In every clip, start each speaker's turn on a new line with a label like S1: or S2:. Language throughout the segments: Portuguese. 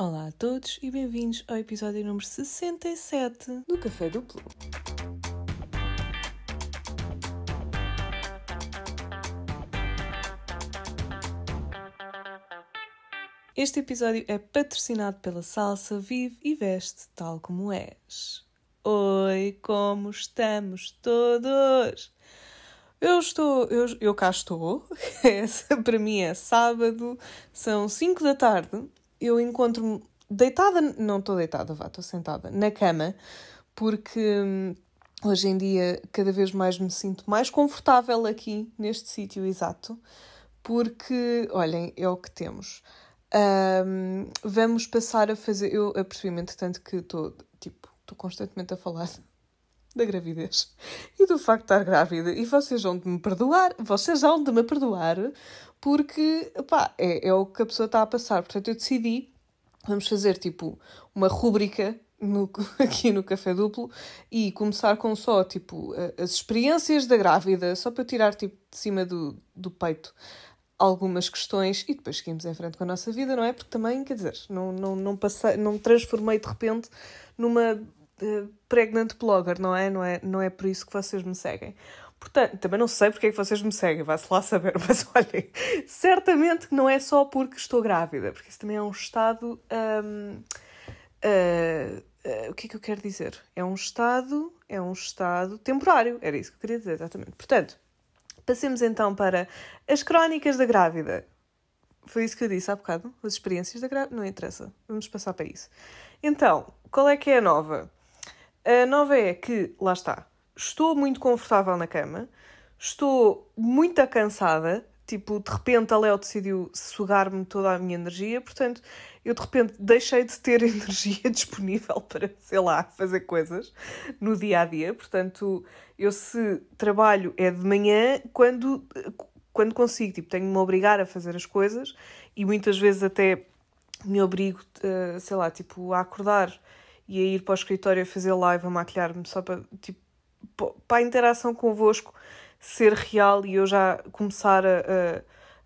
S1: Olá a todos e bem-vindos ao episódio número 67 do Café Duplo. Este episódio é patrocinado pela Salsa Vive e Veste Tal Como És. Oi, como estamos todos? Eu estou, eu, eu cá estou, para mim é sábado, são 5 da tarde eu encontro-me deitada, não estou deitada, vá, estou sentada, na cama, porque hum, hoje em dia cada vez mais me sinto mais confortável aqui, neste sítio exato, porque, olhem, é o que temos. Um, vamos passar a fazer. Eu apercebi-me, entretanto, que estou, tipo, estou constantemente a falar da gravidez e do facto de estar grávida. E vocês vão de me perdoar, vocês vão de me perdoar, porque é, é o que a pessoa está a passar. Portanto, eu decidi, vamos fazer tipo uma rúbrica no, aqui no Café Duplo e começar com só, tipo, as experiências da grávida, só para eu tirar, tipo, de cima do, do peito algumas questões e depois seguimos em frente com a nossa vida, não é? Porque também, quer dizer, não, não, não, passei, não me transformei de repente numa uh, pregnant blogger, não é? não é? Não é por isso que vocês me seguem. Portanto, também não sei porque é que vocês me seguem, vai se lá saber, mas olhem, certamente que não é só porque estou grávida, porque isso também é um estado. uh, uh, o que é que eu quero dizer? É um estado, é um estado temporário, era isso que eu queria dizer, exatamente. Portanto, passemos então para as crónicas da grávida. Foi isso que eu disse há bocado, as experiências da grávida, não interessa, vamos passar para isso. Então, qual é que é a nova? A nova é que, lá está, estou muito confortável na cama, estou muito cansada, tipo, de repente a Léo decidiu sugar-me toda a minha energia, portanto, eu de repente deixei de ter energia disponível para, sei lá, fazer coisas no dia a dia. Portanto, eu se trabalho é de manhã quando, quando consigo, tipo, tenho de me obrigar a fazer as coisas e muitas vezes até me obrigo, eh, sei lá, tipo, a acordar e a ir para o escritório a fazer live, a maquilhar-me só para, tipo, para a interação convosco ser real e eu já começar a,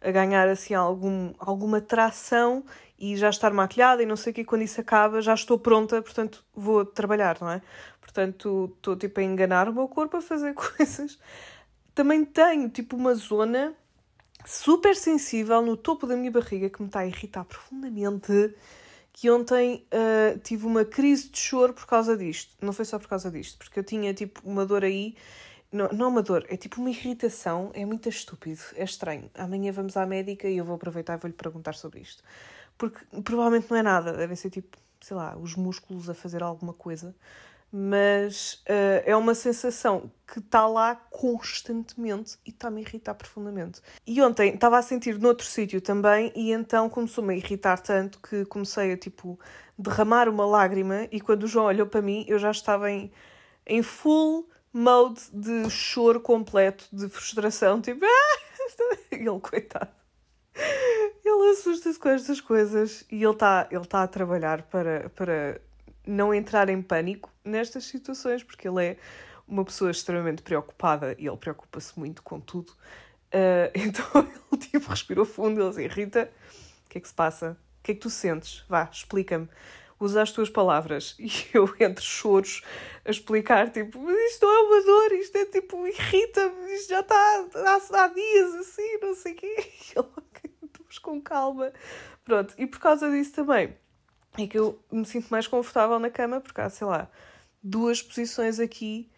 S1: a, a ganhar assim algum, alguma tração e já estar maquilhada e não sei o que, quando isso acaba já estou pronta, portanto vou trabalhar, não é? Portanto, estou tipo a enganar o meu corpo a fazer coisas. Também tenho tipo uma zona super sensível no topo da minha barriga que me está a irritar profundamente que ontem uh, tive uma crise de choro por causa disto. Não foi só por causa disto, porque eu tinha tipo uma dor aí. Não, não uma dor, é tipo uma irritação, é muito estúpido, é estranho. Amanhã vamos à médica e eu vou aproveitar e vou-lhe perguntar sobre isto. Porque provavelmente não é nada, deve ser tipo, sei lá, os músculos a fazer alguma coisa mas uh, é uma sensação que está lá constantemente e está-me a irritar profundamente. E ontem estava a sentir noutro sítio também e então começou-me a irritar tanto que comecei a, tipo, derramar uma lágrima e quando o João olhou para mim eu já estava em, em full mode de choro completo, de frustração, tipo... Ah! ele, coitado. Ele assusta-se com estas coisas e ele está ele tá a trabalhar para... para não entrar em pânico nestas situações, porque ele é uma pessoa extremamente preocupada e ele preocupa-se muito com tudo. Uh, então ele tipo respirou fundo, ele disse: Rita, o que é que se passa? O que é que tu sentes? Vá, explica-me. Usa as tuas palavras. E eu, entre choros, a explicar: tipo, isto é uma dor, isto é tipo, irrita-me, isto já está há, há dias assim, não sei o quê. E ele, ok, com calma. Pronto, e por causa disso também é que eu me sinto mais confortável na cama, porque há, sei lá, duas posições aqui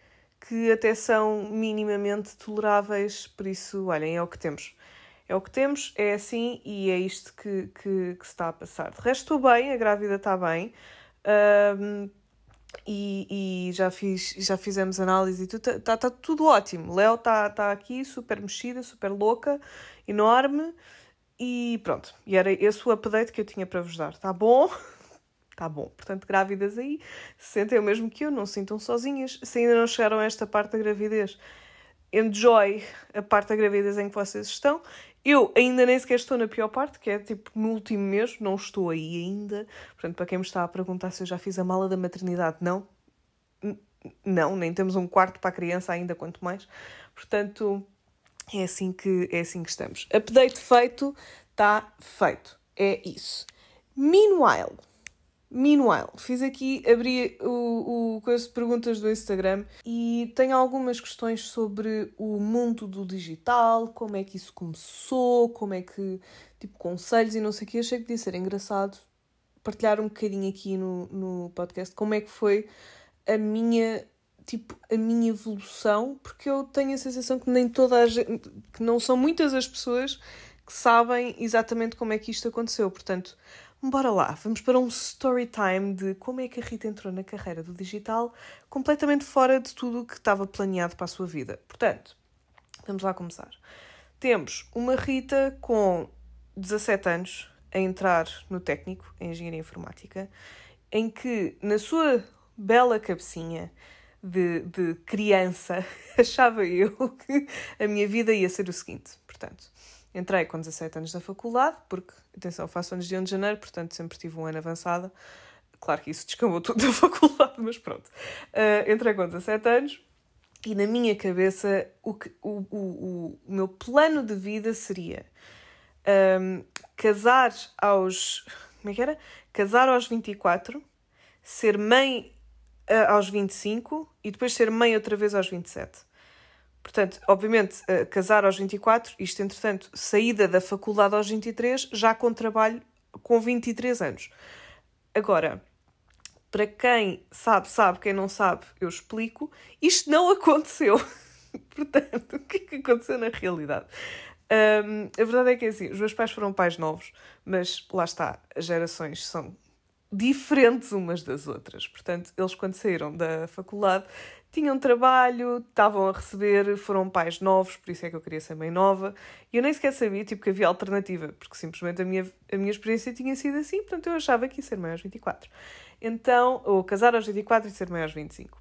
S1: que até são minimamente toleráveis, por isso, olhem, é o que temos. É o que temos, é assim e é isto que, que, que se está a passar. De resto, estou bem, a grávida está bem. Um, e, e, já, fiz, já fizemos análise e tudo, está tá, tá tudo ótimo. Léo está tá aqui, super mexida, super louca, enorme. E pronto, e era esse o update que eu tinha para vos dar. está bom? Tá bom, portanto, grávidas aí, sentem o mesmo que eu, não se sintam sozinhas. Se ainda não chegaram a esta parte da gravidez, enjoy a parte da gravidez em que vocês estão. Eu ainda nem sequer estou na pior parte, que é tipo no último mês, não estou aí ainda. Portanto, para quem me está a perguntar se eu já fiz a mala da maternidade, não. Não, nem temos um quarto para a criança ainda, quanto mais. Portanto, é assim que, é assim que estamos. Update feito, está feito. É isso. Meanwhile, Meanwhile, fiz aqui, abri o, o coisa de perguntas do Instagram e tenho algumas questões sobre o mundo do digital, como é que isso começou, como é que, tipo, conselhos e não sei o que. Achei que podia ser engraçado partilhar um bocadinho aqui no, no podcast como é que foi a minha tipo a minha evolução, porque eu tenho a sensação que nem toda a gente, que não são muitas as pessoas que sabem exatamente como é que isto aconteceu. Portanto, Bora lá, vamos para um story time de como é que a Rita entrou na carreira do digital, completamente fora de tudo o que estava planeado para a sua vida. Portanto, vamos lá começar. Temos uma Rita com 17 anos a entrar no técnico em engenharia informática, em que na sua bela cabecinha de, de criança achava eu que a minha vida ia ser o seguinte. Portanto, Entrei com 17 anos na faculdade, porque, atenção, faço anos de 1 de janeiro, portanto sempre tive um ano avançado Claro que isso descambou tudo da faculdade, mas pronto. Uh, entrei com 17 anos e na minha cabeça o, que, o, o, o meu plano de vida seria um, casar aos. Como é que era? Casar aos 24, ser mãe uh, aos 25 e depois ser mãe outra vez aos 27. Portanto, obviamente, eh, casar aos 24, isto entretanto, saída da faculdade aos 23, já com trabalho com 23 anos. Agora, para quem sabe, sabe, quem não sabe, eu explico. Isto não aconteceu. Portanto, o que é que aconteceu na realidade? Um, a verdade é que é assim, os meus pais foram pais novos, mas lá está, as gerações são diferentes umas das outras. Portanto, eles quando saíram da faculdade tinham trabalho, estavam a receber, foram pais novos, por isso é que eu queria ser mãe nova. E eu nem sequer sabia tipo, que havia alternativa, porque simplesmente a minha, a minha experiência tinha sido assim, portanto eu achava que ia ser mãe aos 24. Então, ou casar aos 24 e ser mãe aos 25.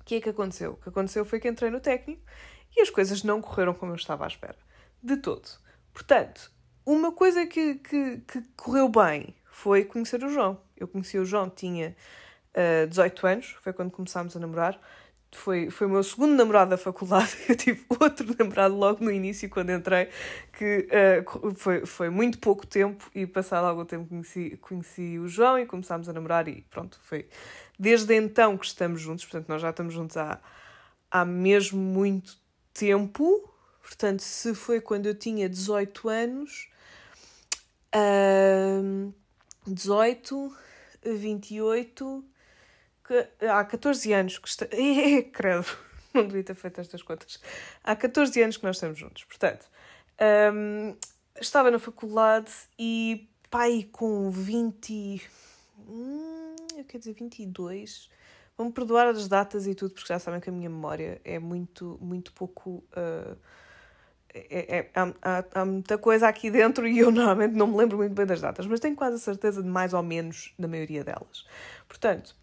S1: O que é que aconteceu? O que aconteceu foi que entrei no técnico e as coisas não correram como eu estava à espera. De todo. Portanto, uma coisa que, que, que correu bem foi conhecer o João. Eu conheci o João, tinha uh, ah, 18 anos, foi quando começámos a namorar foi, foi o meu segundo namorado da faculdade. Eu tive outro namorado logo no início, quando entrei, que uh, foi, foi muito pouco tempo e passado algum tempo conheci, conheci o João e começámos a namorar e pronto, foi desde então que estamos juntos. Portanto, nós já estamos juntos há, há mesmo muito tempo. Portanto, se foi quando eu tinha 18 anos, uh, 18, 28 que há 14 anos que está. É, credo, não devia ter feito estas contas. Há 14 anos que nós estamos juntos. Portanto, um, estava na faculdade e pai com 20. Hum, eu quero dizer 22. Vão-me perdoar as datas e tudo, porque já sabem que a minha memória é muito, muito pouco. Uh, é, é, há, há, há, muita coisa aqui dentro e eu normalmente não me lembro muito bem das datas, mas tenho quase a certeza de mais ou menos da maioria delas. Portanto,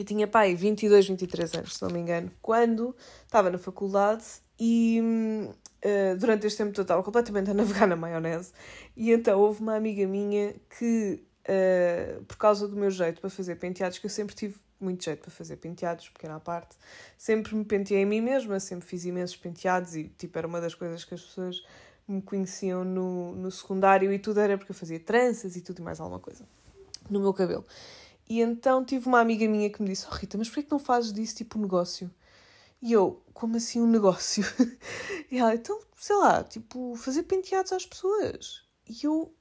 S1: eu tinha, pai, 22, 23 anos, se não me engano, quando estava na faculdade e uh, durante este tempo todo estava completamente a navegar na maionese. E então houve uma amiga minha que, uh, por causa do meu jeito para fazer penteados, que eu sempre tive muito jeito para fazer penteados, pequena parte, sempre me penteei a mim mesma, sempre fiz imensos penteados e, tipo, era uma das coisas que as pessoas me conheciam no, no secundário e tudo era porque eu fazia tranças e tudo e mais alguma coisa no meu cabelo. E então tive uma amiga minha que me disse: oh, Rita, mas porquê é que não fazes disso tipo um negócio? E eu, como assim um negócio? e ela, então, sei lá, tipo, fazer penteados às pessoas. E eu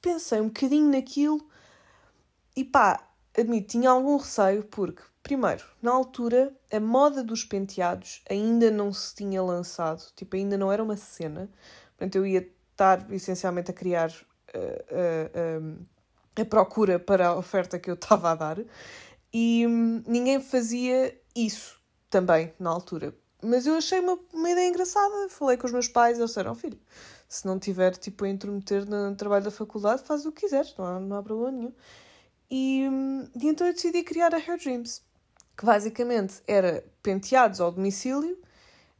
S1: pensei um bocadinho naquilo e pá, admito, tinha algum receio porque, primeiro, na altura a moda dos penteados ainda não se tinha lançado, tipo, ainda não era uma cena. Portanto, eu ia estar essencialmente a criar. Uh, uh, um, a procura para a oferta que eu estava a dar e hum, ninguém fazia isso também na altura. Mas eu achei uma, uma ideia engraçada. Falei com os meus pais, eles disseram: oh, filho, se não tiver tipo a intrometer no trabalho da faculdade, faz o que quiseres, não há, não há problema nenhum. E, hum, e então eu decidi criar a Hair Dreams, que basicamente era penteados ao domicílio,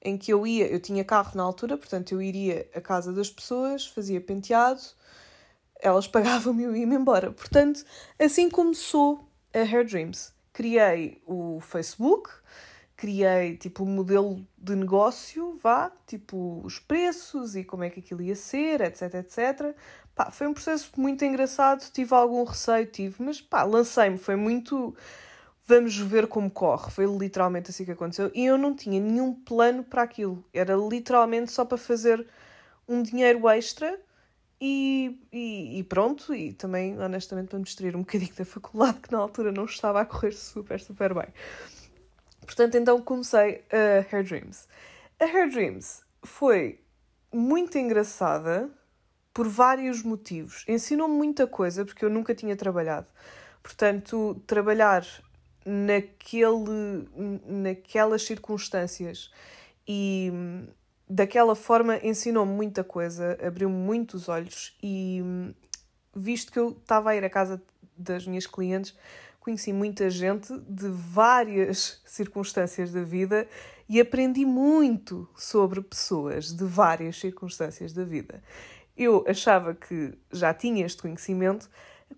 S1: em que eu ia, eu tinha carro na altura, portanto eu iria à casa das pessoas, fazia penteado, elas pagavam-me e ia-me embora. Portanto, assim começou a Hair Dreams. Criei o Facebook, criei tipo o um modelo de negócio, vá, tipo os preços e como é que aquilo ia ser, etc, etc. Pá, foi um processo muito engraçado, tive algum receio, tive, mas pá, lancei-me, foi muito vamos ver como corre. Foi literalmente assim que aconteceu e eu não tinha nenhum plano para aquilo. Era literalmente só para fazer um dinheiro extra e, e, e, pronto, e também honestamente para me distrair um bocadinho da faculdade, que na altura não estava a correr super, super bem. Portanto, então comecei a Hair Dreams. A Hair Dreams foi muito engraçada por vários motivos. Ensinou-me muita coisa porque eu nunca tinha trabalhado. Portanto, trabalhar naquele, naquelas circunstâncias e daquela forma ensinou-me muita coisa, abriu-me muitos olhos e hum, visto que eu estava a ir à casa das minhas clientes, conheci muita gente de várias circunstâncias da vida e aprendi muito sobre pessoas de várias circunstâncias da vida. Eu achava que já tinha este conhecimento,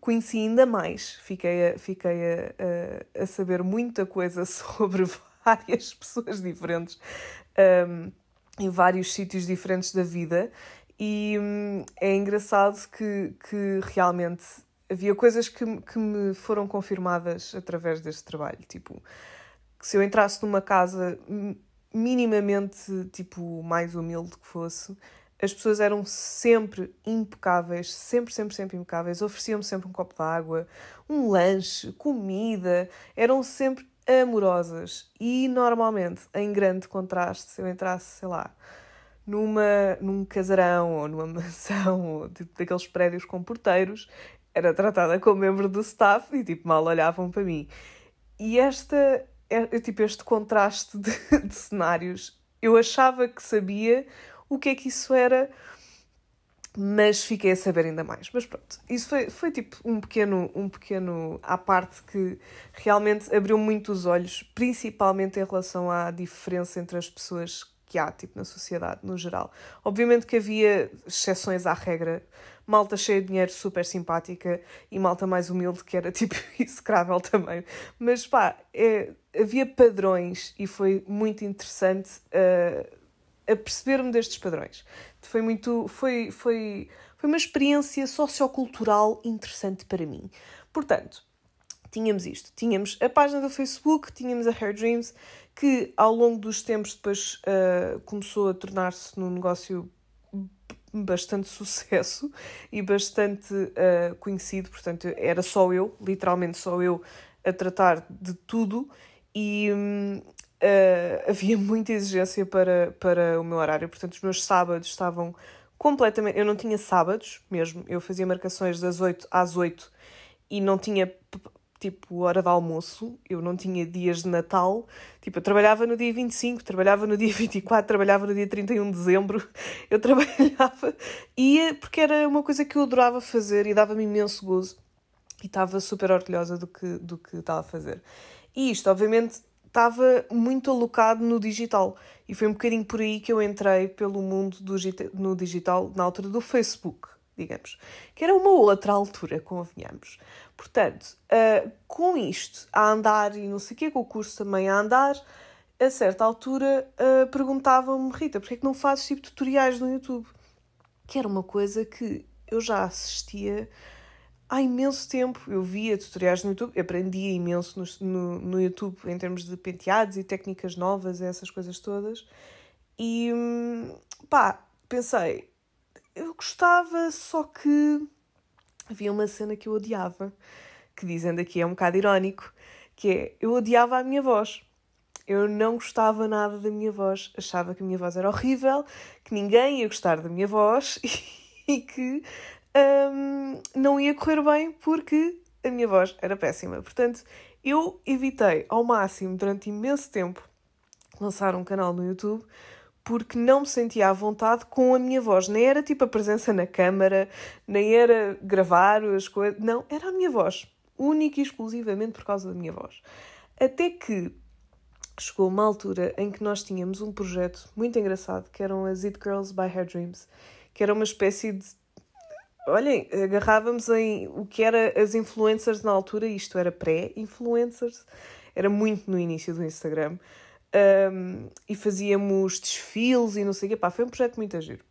S1: conheci ainda mais, fiquei a, fiquei a, a, a saber muita coisa sobre várias pessoas diferentes. Um, em vários sítios diferentes da vida, e hum, é engraçado que, que realmente havia coisas que, que me foram confirmadas através deste trabalho. Tipo, se eu entrasse numa casa minimamente tipo mais humilde que fosse, as pessoas eram sempre impecáveis, sempre, sempre, sempre impecáveis. Ofereciam-me sempre um copo de água, um lanche, comida, eram sempre amorosas e normalmente em grande contraste se eu entrasse, sei lá, numa, num casarão ou numa mansão ou tipo daqueles prédios com porteiros, era tratada como membro do staff e tipo mal olhavam para mim. E esta, é, tipo, este contraste de, de cenários, eu achava que sabia o que é que isso era mas fiquei a saber ainda mais. Mas pronto, isso foi, foi tipo um pequeno, um pequeno à parte que realmente abriu muito os olhos, principalmente em relação à diferença entre as pessoas que há, tipo, na sociedade, no geral. Obviamente que havia exceções à regra, malta cheia de dinheiro, super simpática, e malta mais humilde, que era, tipo, execrável também. Mas, pá, é, havia padrões e foi muito interessante uh, a perceber-me destes padrões foi muito. Foi, foi, foi uma experiência sociocultural interessante para mim. Portanto, tínhamos isto. Tínhamos a página do Facebook, tínhamos a Hair Dreams, que ao longo dos tempos depois uh, começou a tornar-se num negócio bastante sucesso e bastante uh, conhecido, portanto, era só eu, literalmente só eu, a tratar de tudo. E, hum, ah, havia muita exigência para, para o meu horário, portanto, os meus sábados estavam completamente. Eu não tinha sábados mesmo, eu fazia marcações das 8 às 8 e não tinha tipo hora de almoço, eu não tinha dias de Natal, tipo, eu trabalhava no dia 25, trabalhava no dia 24, trabalhava no dia 31 de dezembro, eu trabalhava, ia porque era uma coisa que eu adorava fazer e dava-me imenso gozo e estava super orgulhosa do que, do que estava a fazer. E isto, obviamente, estava muito alocado no digital. E foi um bocadinho por aí que eu entrei pelo mundo do, no digital na altura do Facebook, digamos. Que era uma outra altura, convenhamos. Portanto, uh, com isto a andar e não sei o que, com o curso também a andar, a certa altura uh, perguntavam-me, Rita, porquê é que não fazes tipo tutoriais no YouTube? Que era uma coisa que eu já assistia há imenso tempo. Eu via tutoriais no YouTube, aprendia imenso no, no, no YouTube em termos de penteados e técnicas novas, essas coisas todas. E hum, pá, pensei, eu gostava, só que havia uma cena que eu odiava, que dizendo aqui é um bocado irónico, que é eu odiava a minha voz. Eu não gostava nada da minha voz, achava que a minha voz era horrível, que ninguém ia gostar da minha voz e que um, não ia correr bem porque a minha voz era péssima. Portanto, eu evitei ao máximo durante imenso tempo lançar um canal no YouTube porque não me sentia à vontade com a minha voz. Nem era tipo a presença na câmara, nem era gravar as coisas. Não, era a minha voz. Única e exclusivamente por causa da minha voz. Até que chegou uma altura em que nós tínhamos um projeto muito engraçado que eram as It Girls by Hair Dreams, que era uma espécie de olhem, agarrávamos em o que era as influencers na altura, isto era pré-influencers, era muito no início do Instagram, um, e fazíamos desfiles e não sei o quê, pá, foi um projeto muito giro.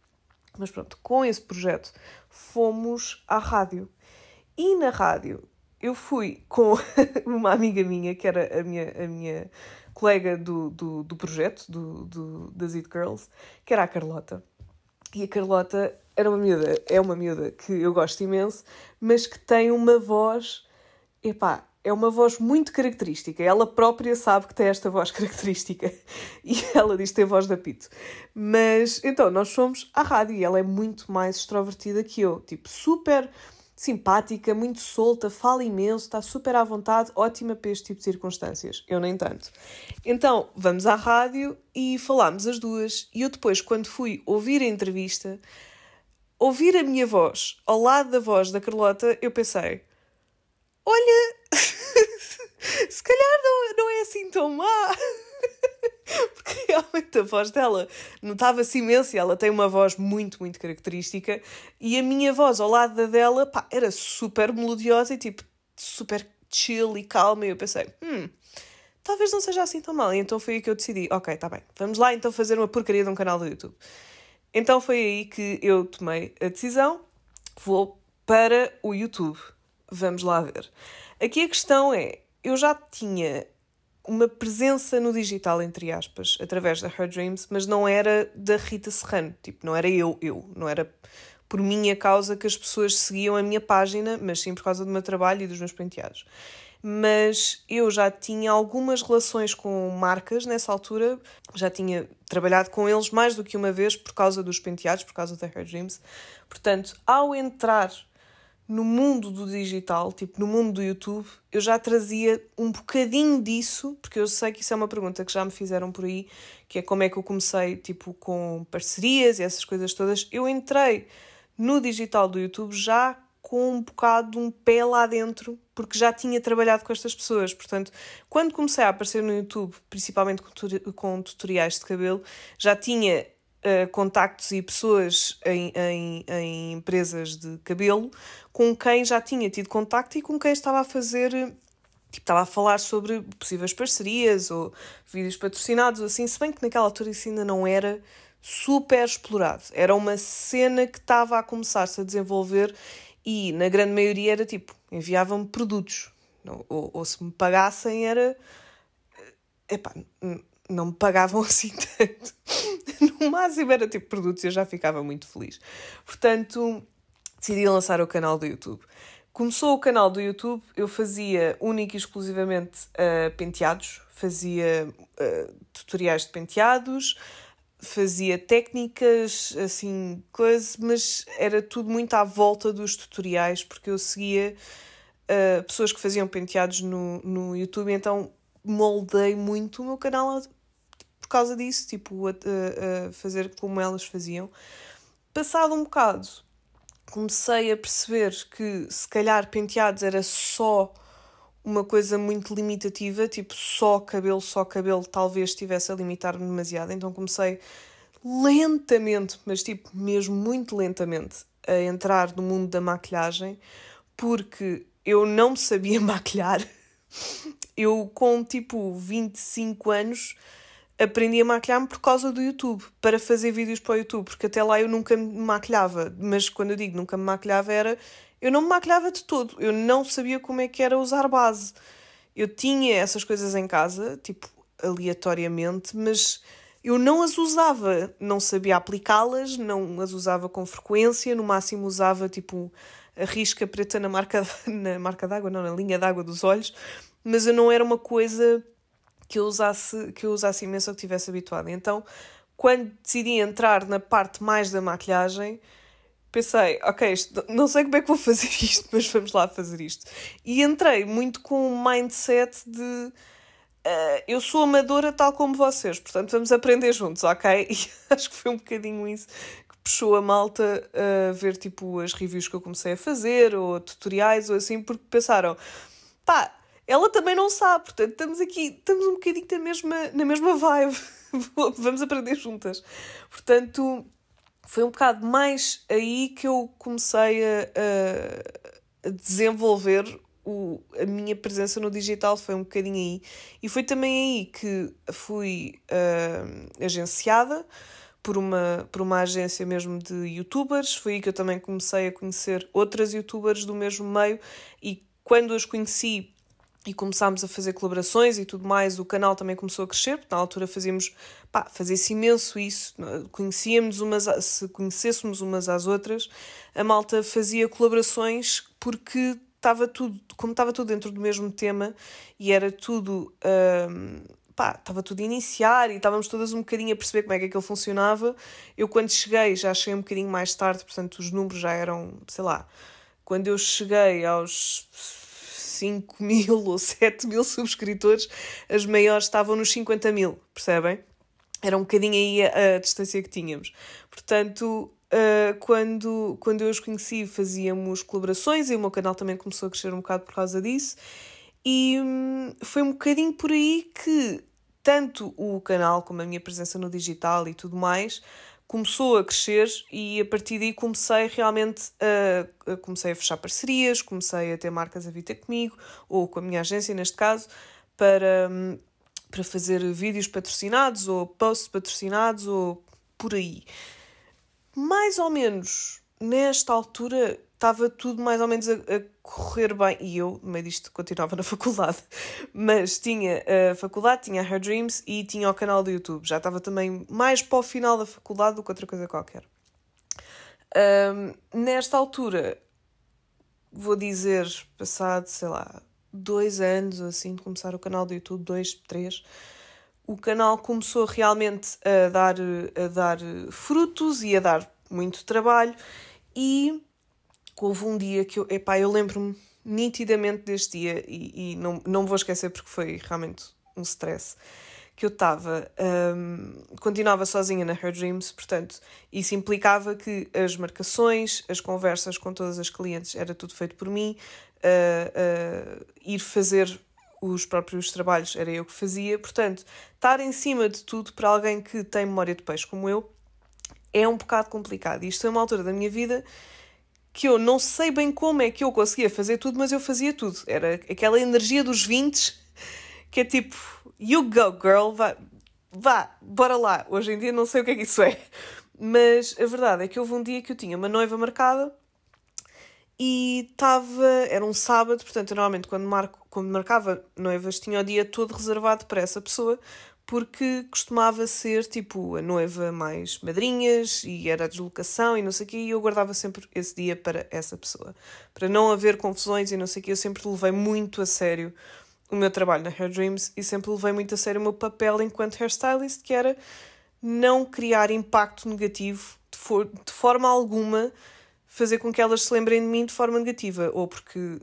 S1: Mas pronto, com esse projeto fomos à rádio. E na rádio eu fui com uma amiga minha, que era a minha, a minha colega do, do, do projeto, do, do, das It Girls, que era a Carlota. E a Carlota era uma miúda, é uma miúda que eu gosto imenso, mas que tem uma voz, epá, é uma voz muito característica. Ela própria sabe que tem esta voz característica e ela diz que tem voz da Pito. Mas então, nós fomos à rádio e ela é muito mais extrovertida que eu, tipo, super simpática, muito solta, fala imenso, está super à vontade, ótima para este tipo de circunstâncias. Eu nem tanto. Então, vamos à rádio e falámos as duas. E eu depois, quando fui ouvir a entrevista, ouvir a minha voz ao lado da voz da Carlota, eu pensei: olha, se calhar não, não é assim tão má. Porque realmente a voz dela notava-se imenso e ela tem uma voz muito, muito característica. E a minha voz ao lado da dela pá, era super melodiosa e tipo super chill e calma. E eu pensei, hum, talvez não seja assim tão mal. E então foi aí que eu decidi, ok, tá bem, vamos lá então fazer uma porcaria de um canal do YouTube. Então foi aí que eu tomei a decisão, vou para o YouTube. Vamos lá ver. Aqui a questão é, eu já tinha uma presença no digital, entre aspas, através da Her Dreams, mas não era da Rita Serrano, tipo, não era eu, eu, não era por minha causa que as pessoas seguiam a minha página, mas sim por causa do meu trabalho e dos meus penteados. Mas eu já tinha algumas relações com marcas nessa altura, já tinha trabalhado com eles mais do que uma vez por causa dos penteados, por causa da Hair Dreams. Portanto, ao entrar no mundo do digital, tipo no mundo do YouTube, eu já trazia um bocadinho disso, porque eu sei que isso é uma pergunta que já me fizeram por aí, que é como é que eu comecei, tipo, com parcerias e essas coisas todas. Eu entrei no digital do YouTube já com um bocado de um pé lá dentro, porque já tinha trabalhado com estas pessoas. Portanto, quando comecei a aparecer no YouTube, principalmente com tutoriais de cabelo, já tinha eh, contactos e pessoas em, em, em, empresas de cabelo com quem já tinha tido contacto e com quem estava a fazer. Tipo, estava a falar sobre possíveis parcerias ou vídeos patrocinados, assim, se bem que naquela altura isso ainda não era super explorado. Era uma cena que estava a começar-se a desenvolver e, na grande maioria, era tipo, enviavam-me produtos. Ou, ou se me pagassem, era. Eh, epá, não me pagavam assim tanto o máximo era tipo produtos e eu já ficava muito feliz. Portanto, decidi lançar o canal do YouTube. Começou o canal do YouTube, eu fazia única e exclusivamente uh, penteados, fazia uh, tutoriais de penteados, fazia técnicas, assim, coisas, mas era tudo muito à volta dos tutoriais, porque eu seguia uh, pessoas que faziam penteados no, no YouTube, então moldei muito o meu canal por causa disso, tipo, a, a, a fazer como elas faziam. Passado um bocado, comecei a perceber que se calhar penteados era só uma coisa muito limitativa, tipo só cabelo, só cabelo, talvez estivesse a limitar-me demasiado. Então comecei lentamente, mas tipo mesmo muito lentamente, a entrar no mundo da maquilhagem, porque eu não sabia maquilhar. Eu com tipo 25 anos aprendi a maquilhar-me por causa do YouTube, para fazer vídeos para o YouTube, porque até lá eu nunca me maquilhava. Mas quando eu digo nunca me maquilhava, era eu não me maquilhava de todo, eu não sabia como é que era usar base. Eu tinha essas coisas em casa, tipo aleatoriamente, mas eu não as usava, não sabia aplicá-las, não as usava com frequência, no máximo usava tipo a risca preta na marca na marca d'água, não, na linha d'água dos olhos, mas eu não era uma coisa que eu usasse, que eu usasse imenso ou que estivesse habituada. Então, quando decidi entrar na parte mais da maquilhagem, pensei, ok, isto, não sei como é que vou fazer isto, mas vamos lá fazer isto. E entrei muito com um mindset de. Uh, eu sou amadora tal como vocês, portanto vamos aprender juntos, ok? E acho que foi um bocadinho isso que puxou a malta a ver tipo as reviews que eu comecei a fazer, ou tutoriais, ou assim, porque pensaram, pá, ela também não sabe, portanto, estamos aqui, estamos um bocadinho na mesma, na mesma vibe. Vamos aprender juntas. Portanto, foi um bocado mais aí que eu comecei a, a desenvolver o, a minha presença no digital foi um bocadinho aí. E foi também aí que fui uh, agenciada por uma, por uma agência mesmo de youtubers. Foi aí que eu também comecei a conhecer outras youtubers do mesmo meio e quando as conheci e começámos a fazer colaborações e tudo mais, o canal também começou a crescer, porque na altura fazíamos, pá, fazia-se imenso isso, conhecíamos umas, se conhecêssemos umas às outras, a malta fazia colaborações porque estava tudo, como estava tudo dentro do mesmo tema e era tudo, hum, pá, estava tudo a iniciar e estávamos todas um bocadinho a perceber como é que aquilo funcionava, eu quando cheguei já achei um bocadinho mais tarde, portanto os números já eram, sei lá, quando eu cheguei aos 5 mil ou 7 mil subscritores, as maiores estavam nos 50 mil, percebem? Era um bocadinho aí a, a distância que tínhamos. Portanto, Uh, quando, quando eu os conheci, fazíamos colaborações e o meu canal também começou a crescer um bocado por causa disso. E hum, foi um bocadinho por aí que tanto o canal como a minha presença no digital e tudo mais começou a crescer e a partir daí comecei realmente a, a, comecei a fechar parcerias, comecei a ter marcas a vir ter comigo, ou com a minha agência neste caso, para, para fazer vídeos patrocinados ou posts patrocinados ou por aí. Mais ou menos nesta altura estava tudo mais ou menos a, a, correr bem e eu, no meio disto, continuava na faculdade, mas tinha a faculdade, tinha a Her Dreams e tinha o canal do YouTube. Já estava também mais para o final da faculdade do que outra coisa qualquer. Um, nesta altura, vou dizer, passado, sei lá, dois anos ou assim de começar o canal do YouTube, dois, três, o canal começou realmente a dar, a dar frutos e a dar muito trabalho e houve um dia que eu, epá, eu lembro-me nitidamente deste dia e, e, não, não vou esquecer porque foi realmente um stress. Que eu estava, um, continuava sozinha na Her Dreams, portanto, isso implicava que as marcações, as conversas com todas as clientes, era tudo feito por mim, uh, uh, ir fazer os próprios trabalhos era eu que fazia, portanto, estar em cima de tudo para alguém que tem memória de peixe como eu é um bocado complicado. Isto foi uma altura da minha vida que eu não sei bem como é que eu conseguia fazer tudo, mas eu fazia tudo. Era aquela energia dos 20 que é tipo, you go girl, vá, vá, bora lá. Hoje em dia não sei o que é que isso é. Mas a verdade é que houve um dia que eu tinha uma noiva marcada e estava. Era um sábado, portanto, normalmente quando, marco, quando marcava noivas tinha o dia todo reservado para essa pessoa, porque costumava ser tipo a noiva mais madrinhas e era a deslocação e não sei o quê, e eu guardava sempre esse dia para essa pessoa. Para não haver confusões e não sei o quê, eu sempre levei muito a sério o meu trabalho na Hair Dreams e sempre levei muito a sério o meu papel enquanto hairstylist, que era não criar impacto negativo de, for de forma alguma, fazer com que elas se lembrem de mim de forma negativa, ou porque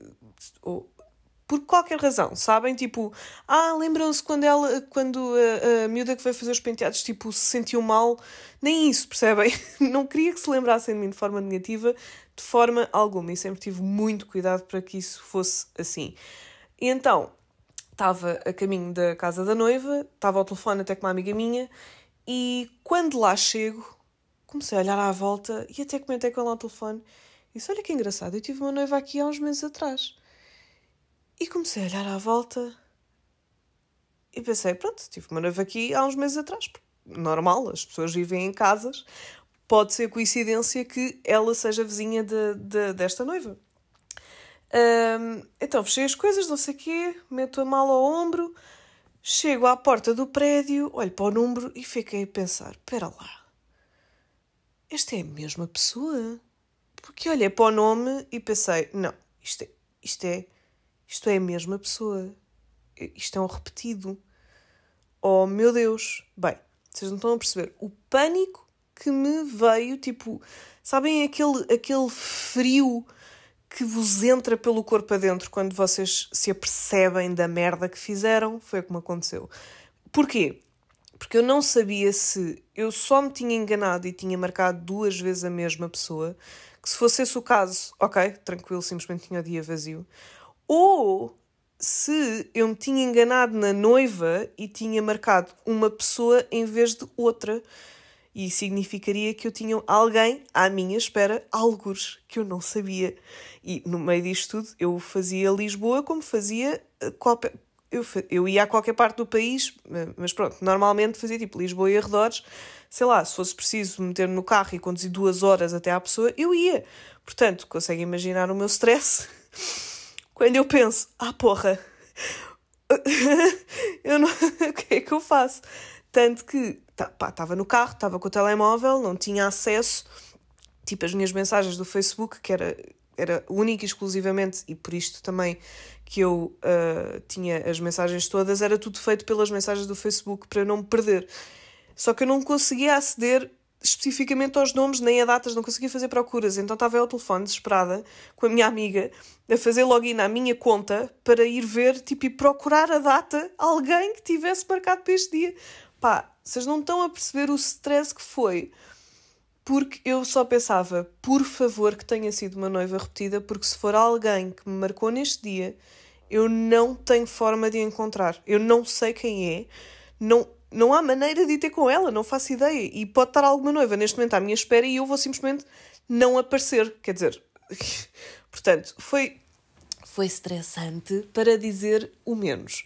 S1: ou por qualquer razão, sabem? Tipo, ah, lembram-se quando ela, quando a, a miúda que veio fazer os penteados, tipo, se sentiu mal? Nem isso, percebem? Não queria que se lembrassem de mim de forma negativa, de forma alguma, e sempre tive muito cuidado para que isso fosse assim. E então, estava a caminho da casa da noiva, estava ao telefone até com uma amiga minha, e quando lá chego, comecei a olhar à volta e até comentei com ela ao telefone. isso Olha que engraçado, eu tive uma noiva aqui há uns meses atrás. E comecei a olhar à volta e pensei: pronto, tive uma noiva aqui há uns meses atrás. Normal, as pessoas vivem em casas. Pode ser coincidência que ela seja vizinha de, de desta noiva. Um, então fechei as coisas, não sei o quê, meto a mala ao ombro, chego à porta do prédio, olho para o número e fiquei a pensar: espera lá, esta é a mesma pessoa? Porque olhei para o nome e pensei: não, isto é, isto é isto é a mesma pessoa. Isto é um repetido. Oh meu Deus! Bem, vocês não estão a perceber o pânico que me veio, tipo, sabem aquele, aquele frio que vos entra pelo corpo adentro quando vocês se apercebem da merda que fizeram? Foi como aconteceu. Porquê? Porque eu não sabia se eu só me tinha enganado e tinha marcado duas vezes a mesma pessoa, que se fosse esse o caso, ok, tranquilo, simplesmente tinha o dia vazio, ou se eu me tinha enganado na noiva e tinha marcado uma pessoa em vez de outra. E significaria que eu tinha alguém à minha espera, algures, que eu não sabia. E no meio disto tudo, eu fazia Lisboa como fazia eh, qualquer. Eu, eu ia a qualquer parte do país, mas pronto, normalmente fazia tipo Lisboa e arredores. Sei lá, se fosse preciso meter-me no carro e conduzir duas horas até à pessoa, eu ia. Portanto, consegue imaginar o meu stress? quando eu penso, ah porra, eu não, o que é que eu faço? Tanto que estava tá, no carro, estava com o telemóvel, não tinha acesso, tipo as minhas mensagens do Facebook, que era, era única e exclusivamente, e por isto também que eu uh, tinha as mensagens todas, era tudo feito pelas mensagens do Facebook para não me perder. Só que eu não conseguia aceder especificamente aos nomes nem a datas, não conseguia fazer procuras. Então estava eu ao telefone, desesperada, com a minha amiga, a fazer login à minha conta para ir ver tipo, e procurar a data alguém que tivesse marcado para este dia. Pá, vocês não estão a perceber o stress que foi. Porque eu só pensava, por favor, que tenha sido uma noiva repetida, porque se for alguém que me marcou neste dia, eu não tenho forma de encontrar. Eu não sei quem é. Não, não há maneira de ir ter com ela, não faço ideia. E pode estar alguma noiva neste momento à minha espera e eu vou simplesmente não aparecer. Quer dizer, portanto, foi, foi estressante para dizer o menos.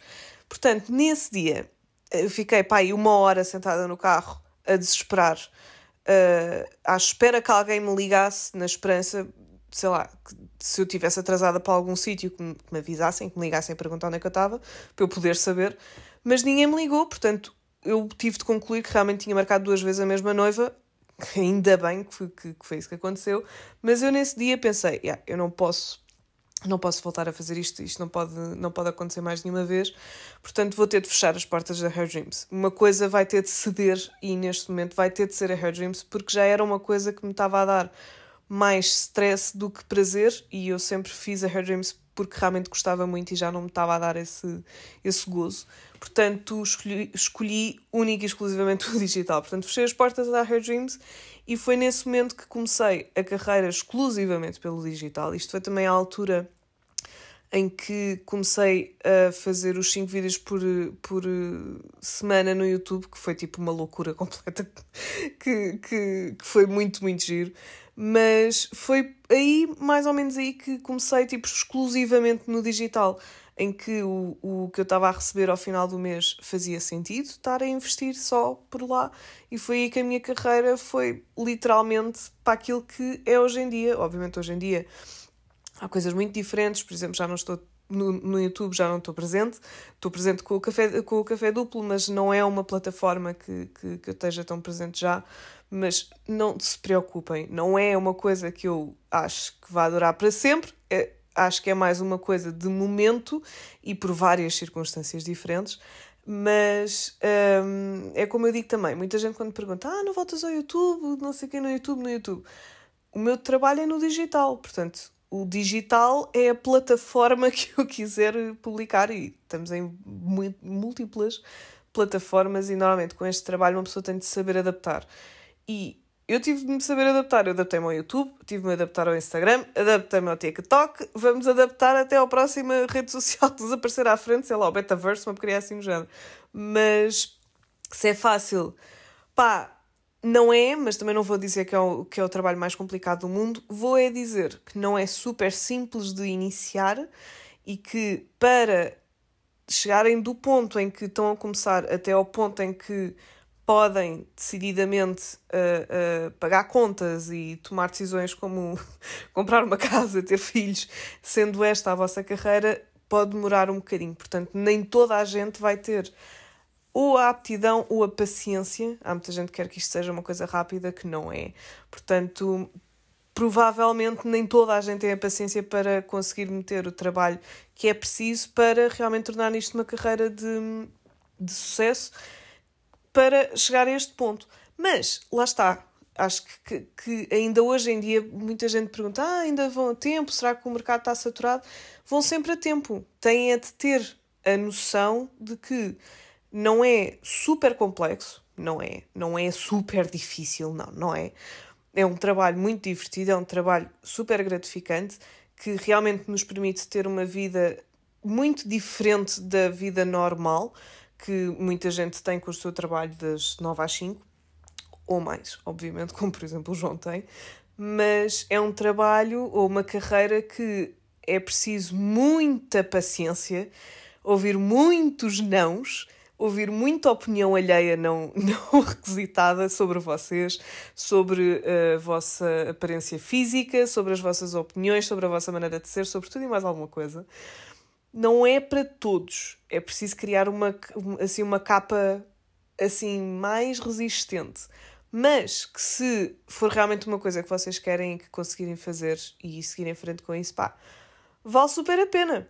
S1: Portanto, nesse dia, eu eh, fiquei pá, aí uma hora sentada no carro a desesperar, uh, à espera que alguém me ligasse, na esperança, sei lá, que, se eu tivesse atrasada para algum sítio, que, me, que me avisassem, que me ligassem a perguntar onde é que eu estava, para eu poder saber. Mas ninguém me ligou, portanto, eu tive de concluir que realmente tinha marcado duas vezes a mesma noiva, ainda bem que foi, que, que foi isso que aconteceu, mas eu nesse dia pensei, yeah, eu não posso não posso voltar a fazer isto, isto não pode, não pode acontecer mais nenhuma vez, portanto vou ter de fechar as portas da Hair Dreams. Uma coisa vai ter de ceder e neste momento vai ter de ser a Hair Dreams porque já era uma coisa que me estava a dar mais stress do que prazer e eu sempre fiz a Hair Dreams porque realmente gostava muito e já não me estava a dar esse, esse gozo portanto escolhi, escolhi única e exclusivamente o digital. Portanto, fechei as portas da Hair Dreams e foi nesse momento que comecei a carreira exclusivamente pelo digital. Isto foi também a altura em que comecei a fazer os 5 vídeos por, por eh, semana no YouTube, que foi tipo uma loucura completa, que, que, que, foi muito, muito giro. Mas foi aí, mais ou menos aí, que comecei tipo exclusivamente no digital em que o, o que eu estava a receber ao final do mês fazia sentido estar a investir só por lá, e foi aí que a minha carreira foi literalmente para aquilo que é hoje em dia. Obviamente, hoje em dia há coisas muito diferentes, por exemplo, já não estou no, no, YouTube já não estou presente. Estou presente com o Café, com o café Duplo, mas não é uma plataforma que, que, que, eu esteja tão presente já. Mas não se preocupem, não é uma coisa que eu acho que vai durar para sempre. É, acho que é mais uma coisa de momento e por várias circunstâncias diferentes. Mas hum, é como eu digo também, muita gente quando pergunta, ah, não voltas ao YouTube, não sei quem no YouTube, no YouTube. O meu trabalho é no digital, portanto, o digital é a plataforma que eu quiser publicar e estamos em múltiplas plataformas e normalmente com este trabalho uma pessoa tem de saber adaptar. E eu tive de me saber adaptar. Eu adaptei-me ao YouTube, tive de me adaptar ao Instagram, adaptei-me ao TikTok, vamos adaptar até à próxima rede social que nos aparecer à frente, sei lá, o Betaverse, uma porcaria assim no género. Mas se é fácil, pá, não é, mas também não vou dizer que é, o, que é o trabalho mais complicado do mundo. Vou é dizer que não é super simples de iniciar e que para chegarem do ponto em que estão a começar até ao ponto em que podem decididamente uh, uh, pagar contas e tomar decisões como comprar uma casa, ter filhos, sendo esta a vossa carreira, pode demorar um bocadinho. Portanto, nem toda a gente vai ter ou a aptidão ou a paciência. Há muita gente que quer que isto seja uma coisa rápida, que não é. Portanto, provavelmente nem toda a gente tem a paciência para conseguir meter o trabalho que é preciso para realmente tornar isto uma carreira de, de sucesso para chegar a este ponto. Mas, lá está. Acho que, que, que ainda hoje em dia muita gente pergunta: ah, ainda vão a tempo? Será que o mercado está saturado? Vão sempre a tempo. Têm é de ter a noção de que não é super complexo, não é, não é super difícil, não, não é. É um trabalho muito divertido, é um trabalho super gratificante que realmente nos permite ter uma vida muito diferente da vida normal, que muita gente tem com o seu trabalho das 9 às 5, ou mais, obviamente, como por exemplo o João tem, mas é um trabalho ou uma carreira que é preciso muita paciência, ouvir muitos nãos, ouvir muita opinião alheia não, não requisitada sobre vocês, sobre a eh, vossa aparência física, sobre as vossas opiniões, sobre a vossa maneira de ser, sobre tudo e mais alguma coisa não é para todos. É preciso criar uma, assim, uma capa assim mais resistente. Mas que se for realmente uma coisa que vocês querem que conseguirem fazer e seguir em frente com isso, pá, vale super a pena.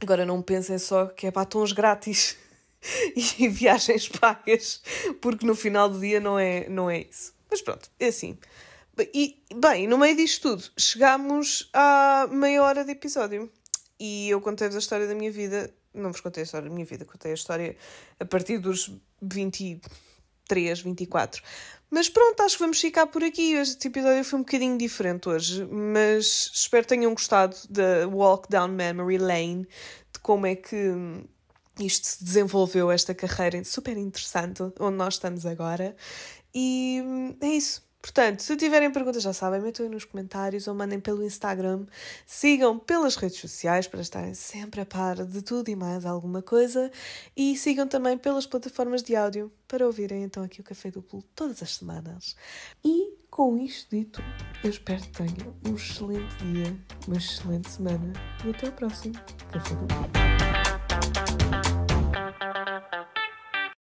S1: Agora não pensem só que é batons grátis e viagens pagas, porque no final do dia não é, não é isso. Mas pronto, é assim. E, bem, no meio disto tudo, chegámos à meia hora de episódio e eu contei-vos a história da minha vida. Não vos contei a história da minha vida, contei a história a partir dos 23, 24. Mas pronto, acho que vamos ficar por aqui. Este episódio foi um bocadinho diferente hoje, mas espero que tenham gostado da Walk Down Memory Lane, de como é que isto se desenvolveu, esta carreira super interessante, onde nós estamos agora. E é isso. Portanto, se tiverem perguntas, já sabem, metam aí nos comentários ou mandem pelo Instagram. Sigam pelas redes sociais para estarem sempre a par de tudo e mais alguma coisa. E sigam também pelas plataformas de áudio para ouvirem então aqui o Café Duplo todas as semanas. E com isto dito, eu espero que tenham um excelente dia, uma excelente semana e até ao próximo Café Duplo.